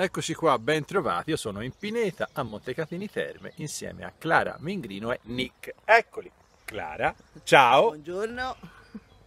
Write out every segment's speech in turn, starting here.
Eccoci qua, ben trovati, io sono in Pineta a Montecatini Terme insieme a Clara Mingrino e Nick. Eccoli, Clara, ciao. Buongiorno.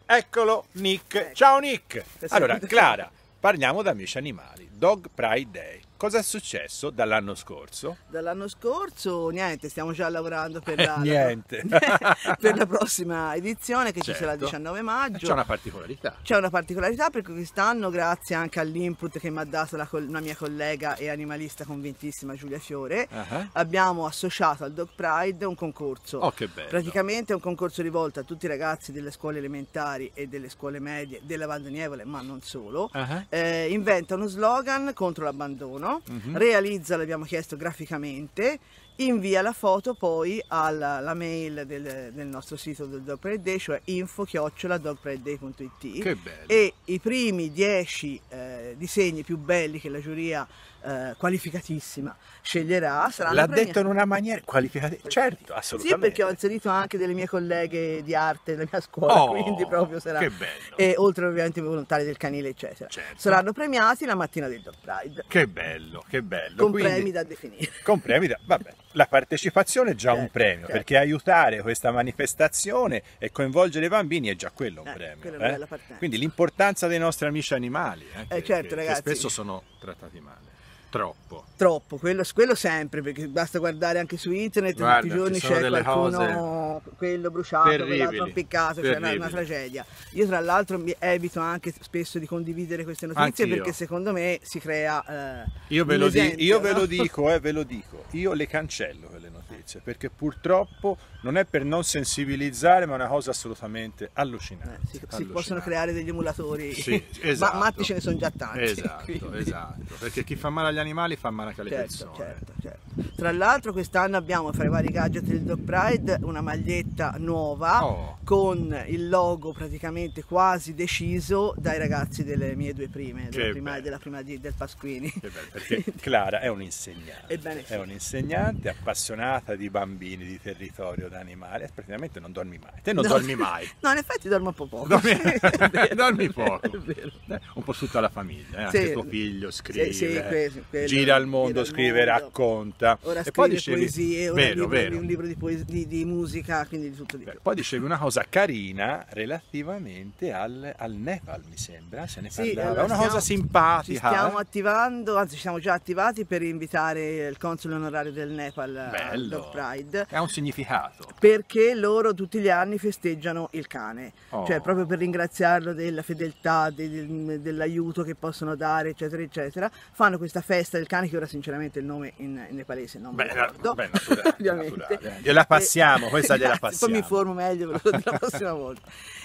Eccolo Nick, ecco. ciao Nick. Allora Clara, parliamo da Amici Animali, Dog Pride Day. Cosa è successo dall'anno scorso? Dall'anno scorso niente, stiamo già lavorando per, eh, la, la, per la, prossima edizione che certo. ci sarà il 19 certo. maggio. C'è una particolarità. C'è una particolarità perché quest'anno grazie anche all'input che mi ha dato la, una mia collega e animalista convintissima Giulia Fiore uh-huh. abbiamo associato al Dog Pride un concorso. Oh che bello. Praticamente è un concorso rivolto a tutti i ragazzi delle scuole elementari e delle scuole medie della Val ma non solo. Uh-huh. Eh, inventa uno slogan contro l'abbandono foto, mm-hmm. realizza, l'abbiamo chiesto graficamente, invia la foto poi alla mail del, del, nostro sito del Dog Day, cioè info Che bello! E i primi 10 eh, disegni più belli che la giuria eh, qualificatissima sceglierà saranno L'ha premiati. detto in una maniera qualificata, certo, assolutamente. Sì, perché ho inserito anche delle mie colleghe di arte della mia scuola, oh, quindi proprio sarà... Che bello! E oltre ovviamente i volontari del canile, eccetera. Certo. Saranno premiati la mattina del Dog Pride. Che bello, che bello. Con quindi, premi da definire. Con premi da... vabbè la partecipazione è già certo, un premio, certo. perché aiutare questa manifestazione e coinvolgere i bambini è già quello un eh, premio. Eh? Quindi l'importanza dei nostri amici animali, eh, eh certo, che, che spesso sono trattati male. Troppo. Troppo, quello, quello, sempre, perché basta guardare anche su internet, Guarda, tutti i giorni c'è qualcuno, quello bruciato, terribili, quell'altro impiccato, cioè una, una, tragedia. Io tra l'altro mi evito anche spesso di condividere queste notizie Anch'io. perché secondo me si crea... Eh, io, ve lo, di- io no? ve lo, dico, eh, ve lo dico, io le cancello quelle sciocchezze, perché purtroppo non è per non sensibilizzare, ma è una cosa assolutamente allucinante. Eh, si, allucinante. si, possono creare degli emulatori, sì, esatto. ma matti ce ne sono già tanti. Esatto, esatto, perché chi fa male agli animali fa male anche alle certo, persone. Certo, certo. Tra l'altro quest'anno abbiamo fra i vari gadget del Dog Pride una maglietta nuova oh. con il logo praticamente quasi deciso dai ragazzi delle mie due prime, della prima, della prima di, del Pasquini. Bello, perché Clara è un'insegnante, sì. è un'insegnante appassionata di bambini, di territorio, di animali, praticamente non dormi mai. Te non no. dormi mai. No, in effetti dormo poco. Dormi, vero, dormi poco. Eh, un po' tutta la famiglia, eh? sì. tuo figlio scrive, sì, quello, quello, gira al mondo, scrive, mondo. racconta Ora e poi dicevi, poesie, ora vero, vero. un libro di, poesia, di, di, musica, quindi di tutto di più. Poi dicevi una cosa carina relativamente al, al Nepal, mi sembra, se ne sì, parlava, allora, una stiamo, cosa simpatica. Ci stiamo eh? attivando, anzi ci siamo già attivati per invitare il console onorario del Nepal eh, Bello. Dog Pride. Ha un significato. Perché loro tutti gli anni festeggiano il cane, cioè, oh. cioè proprio per ringraziarlo della fedeltà, del, dell'aiuto che possono dare, eccetera, eccetera. Fanno questa festa del cane che ora sinceramente il nome in, in nepalese naturali, se non beh, mi ricordo. Beh, ovviamente. Gliela passiamo, questa esatto, gliela passiamo. Poi mi informo meglio ve la prossima volta.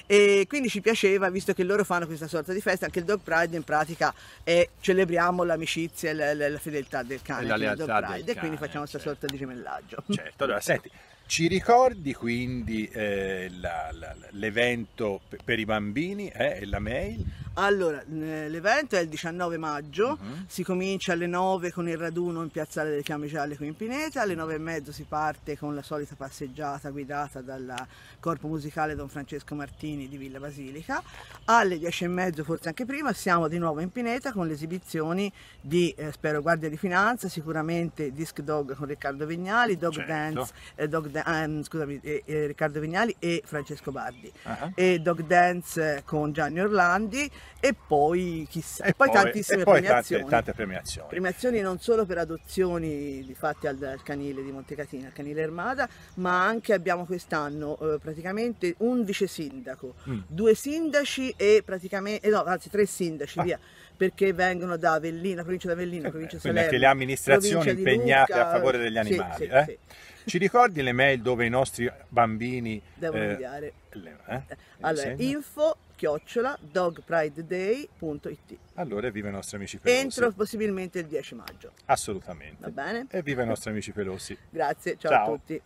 E quindi ci piaceva, visto che loro fanno questa sorta di festa, anche il Dog Pride in pratica è celebriamo l'amicizia e la, la, la fedeltà del cane, e, Dog Pride, cane, e quindi facciamo questa certo. sorta di gemellaggio. Certo, allora senti, ci ricordi quindi eh, la, l'evento per i bambini eh, e eh, la mail? Allora, l'evento è il 19 maggio, uh mhm. -huh. si comincia alle 9 con il raduno in Piazzale delle Fiamme Gialle qui in Pineta, alle 9 e mezzo si parte con la solita passeggiata guidata dal corpo musicale Don Francesco Martini di Villa Basilica, alle 10 e mezzo, forse anche prima, siamo di nuovo in Pineta con le esibizioni di, eh, spero, Guardia di Finanza, sicuramente Disc Dog con Riccardo Vignali, Dog certo. Dance, eh, Dog da ehm, scusami, eh, eh Riccardo Vignali e Francesco Bardi, uh ah. -huh. e Dog Dance con Gianni Orlandi, e poi chissà, e poi, tantissime e poi premiazioni. Tante, tante, premiazioni. Premiazioni non solo per adozioni fatte al, al, canile di Montecatina, al canile Armada, ma anche abbiamo quest'anno eh, praticamente un vice sindaco, mm. due sindaci e praticamente, eh, no, anzi tre sindaci, ah. via perché vengono da Avellina, provincia di Avellina, eh, provincia Salerno, Quindi anche le amministrazioni impegnate Luca, a favore degli animali. Sì, sì, eh? sì. Ci ricordi le mail dove i nostri bambini devono eh, inviare? Le, eh, allora, insegna? info chiocciola dogprideday.it. Allora, viva i nostri amici pelosi. Entro possibilmente il 10 maggio. Assolutamente. Va bene? Evviva i nostri amici pelosi. Grazie, ciao. ciao. a tutti.